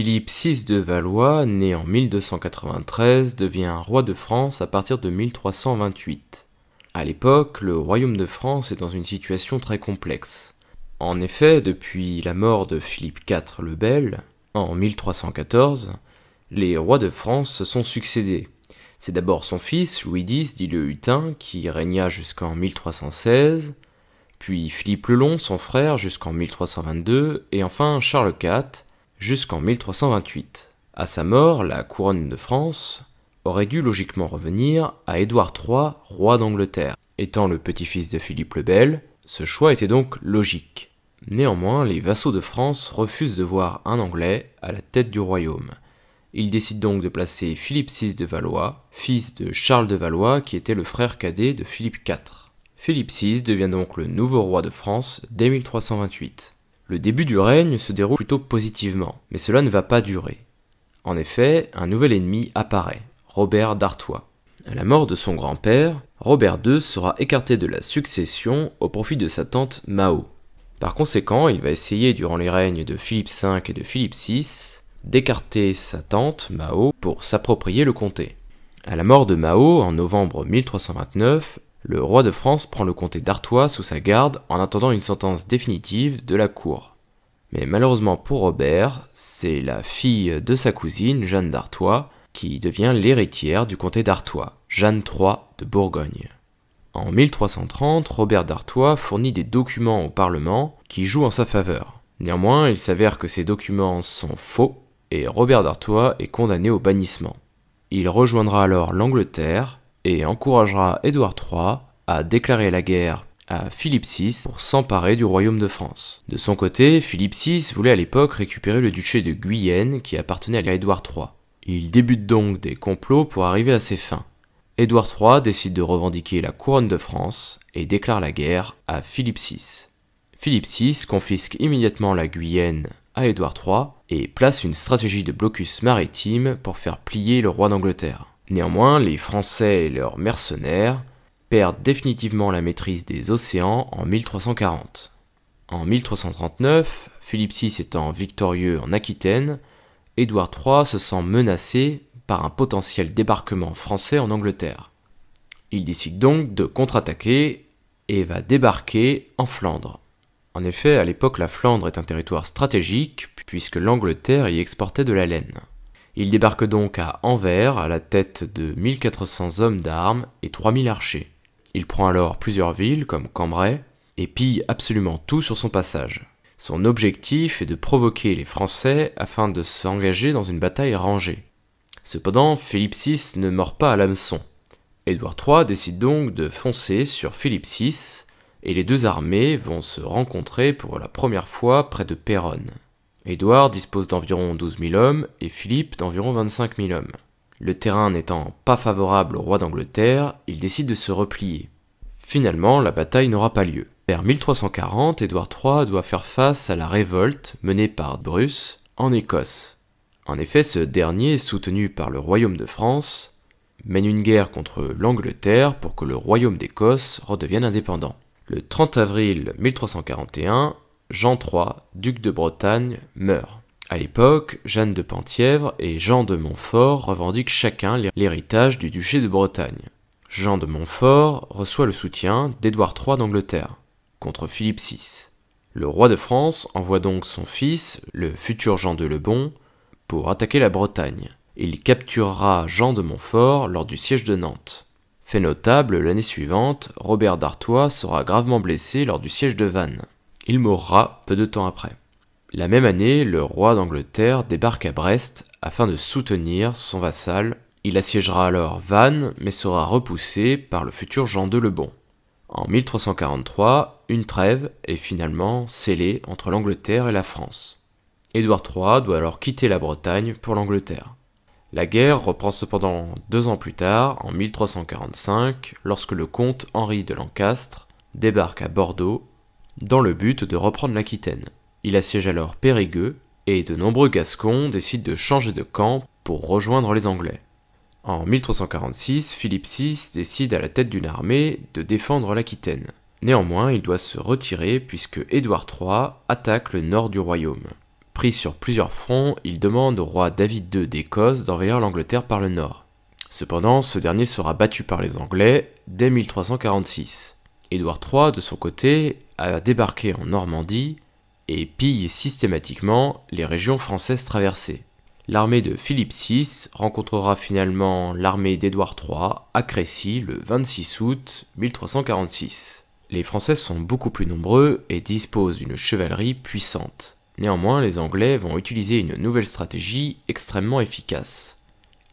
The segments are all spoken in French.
Philippe VI de Valois, né en 1293, devient roi de France à partir de 1328. À l'époque, le royaume de France est dans une situation très complexe. En effet, depuis la mort de Philippe IV le Bel, en 1314, les rois de France se sont succédés. C'est d'abord son fils, Louis X, dit le Hutin, qui régna jusqu'en 1316, puis Philippe le Long, son frère, jusqu'en 1322, et enfin Charles IV, jusqu'en 1328. À sa mort, la couronne de France aurait dû logiquement revenir à Édouard III, roi d'Angleterre. Étant le petit-fils de Philippe le Bel, ce choix était donc logique. Néanmoins, les vassaux de France refusent de voir un Anglais à la tête du royaume. Ils décident donc de placer Philippe VI de Valois, fils de Charles de Valois qui était le frère cadet de Philippe IV. Philippe VI devient donc le nouveau roi de France dès 1328. Le début du règne se déroule plutôt positivement, mais cela ne va pas durer. En effet, un nouvel ennemi apparaît, Robert d'Artois. À la mort de son grand-père, Robert II sera écarté de la succession au profit de sa tante Mao. Par conséquent, il va essayer durant les règnes de Philippe V et de Philippe VI d'écarter sa tante Mao pour s'approprier le comté. À la mort de Mao en novembre 1329, le roi de France prend le comté d'Artois sous sa garde en attendant une sentence définitive de la cour. Mais malheureusement pour Robert, c'est la fille de sa cousine, Jeanne d'Artois, qui devient l'héritière du comté d'Artois, Jeanne III de Bourgogne. En 1330, Robert d'Artois fournit des documents au Parlement qui jouent en sa faveur. Néanmoins, il s'avère que ces documents sont faux et Robert d'Artois est condamné au bannissement. Il rejoindra alors l'Angleterre et encouragera Édouard III à déclarer la guerre à Philippe VI pour s'emparer du royaume de France. De son côté, Philippe VI voulait à l'époque récupérer le duché de Guyenne qui appartenait à Édouard III. Il débute donc des complots pour arriver à ses fins. Édouard III décide de revendiquer la couronne de France et déclare la guerre à Philippe VI. Philippe VI confisque immédiatement la Guyenne à Édouard III et place une stratégie de blocus maritime pour faire plier le roi d'Angleterre. Néanmoins, les Français et leurs mercenaires perdent définitivement la maîtrise des océans en 1340. En 1339, Philippe VI étant victorieux en Aquitaine, Édouard III se sent menacé par un potentiel débarquement français en Angleterre. Il décide donc de contre-attaquer et va débarquer en Flandre. En effet, à l'époque, la Flandre est un territoire stratégique puisque l'Angleterre y exportait de la laine. Il débarque donc à Anvers à la tête de 1400 hommes d'armes et 3000 archers. Il prend alors plusieurs villes comme Cambrai et pille absolument tout sur son passage. Son objectif est de provoquer les Français afin de s'engager dans une bataille rangée. Cependant, Philippe VI ne mord pas à l'hameçon. Édouard III décide donc de foncer sur Philippe VI et les deux armées vont se rencontrer pour la première fois près de Péronne. Édouard dispose d'environ 12 000 hommes et Philippe d'environ 25 000 hommes. Le terrain n'étant pas favorable au roi d'Angleterre, il décide de se replier. Finalement, la bataille n'aura pas lieu. Vers 1340, Édouard III doit faire face à la révolte menée par Bruce en Écosse. En effet, ce dernier, soutenu par le royaume de France, mène une guerre contre l'Angleterre pour que le royaume d'Écosse redevienne indépendant. Le 30 avril 1341, Jean III, duc de Bretagne, meurt. À l'époque, Jeanne de Penthièvre et Jean de Montfort revendiquent chacun l'héritage du duché de Bretagne. Jean de Montfort reçoit le soutien d'Édouard III d'Angleterre contre Philippe VI. Le roi de France envoie donc son fils, le futur Jean de Lebon, pour attaquer la Bretagne. Il capturera Jean de Montfort lors du siège de Nantes. Fait notable, l'année suivante, Robert d'Artois sera gravement blessé lors du siège de Vannes. Il mourra peu de temps après. La même année, le roi d'Angleterre débarque à Brest afin de soutenir son vassal. Il assiégera alors Vannes, mais sera repoussé par le futur Jean de Le Bon. En 1343, une trêve est finalement scellée entre l'Angleterre et la France. Édouard III doit alors quitter la Bretagne pour l'Angleterre. La guerre reprend cependant deux ans plus tard, en 1345, lorsque le comte Henri de Lancastre débarque à Bordeaux dans le but de reprendre l'Aquitaine. Il assiège alors Périgueux et de nombreux Gascons décident de changer de camp pour rejoindre les Anglais. En 1346, Philippe VI décide à la tête d'une armée de défendre l'Aquitaine. Néanmoins, il doit se retirer puisque Édouard III attaque le nord du royaume. Pris sur plusieurs fronts, il demande au roi David II d'Écosse d'envahir l'Angleterre par le nord. Cependant, ce dernier sera battu par les Anglais dès 1346. Édouard III, de son côté, a débarqué en Normandie et pille systématiquement les régions françaises traversées. L'armée de Philippe VI rencontrera finalement l'armée d'Édouard III à Crécy le 26 août 1346. Les Français sont beaucoup plus nombreux et disposent d'une chevalerie puissante. Néanmoins, les Anglais vont utiliser une nouvelle stratégie extrêmement efficace.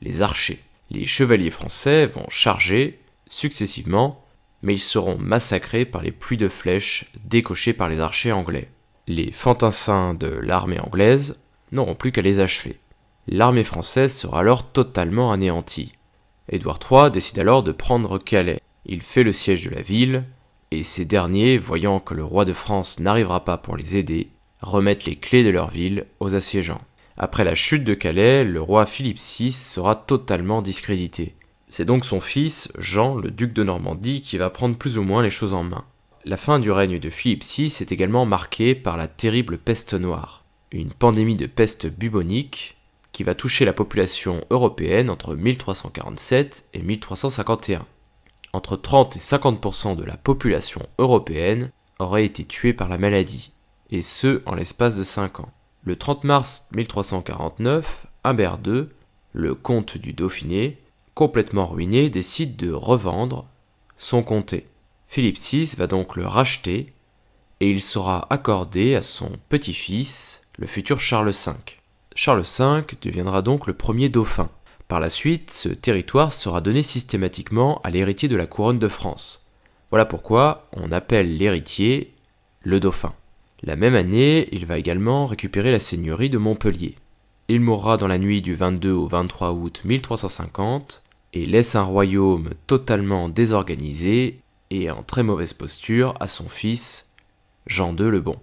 Les archers. Les chevaliers français vont charger, successivement, mais ils seront massacrés par les pluies de flèches décochées par les archers anglais. Les fantassins de l'armée anglaise n'auront plus qu'à les achever. L'armée française sera alors totalement anéantie. Édouard III décide alors de prendre Calais. Il fait le siège de la ville, et ces derniers, voyant que le roi de France n'arrivera pas pour les aider, remettent les clés de leur ville aux assiégeants. Après la chute de Calais, le roi Philippe VI sera totalement discrédité. C'est donc son fils, Jean, le duc de Normandie, qui va prendre plus ou moins les choses en main. La fin du règne de Philippe VI est également marquée par la terrible peste noire, une pandémie de peste bubonique qui va toucher la population européenne entre 1347 et 1351. Entre 30 et 50% de la population européenne aurait été tuée par la maladie, et ce en l'espace de 5 ans. Le 30 mars 1349, Humbert II, le comte du Dauphiné, complètement ruiné, décide de revendre son comté. Philippe VI va donc le racheter et il sera accordé à son petit-fils, le futur Charles V. Charles V deviendra donc le premier dauphin. Par la suite, ce territoire sera donné systématiquement à l'héritier de la couronne de France. Voilà pourquoi on appelle l'héritier le dauphin. La même année, il va également récupérer la seigneurie de Montpellier. Il mourra dans la nuit du 22 au 23 août 1350 et laisse un royaume totalement désorganisé et en très mauvaise posture à son fils Jean II le Bon.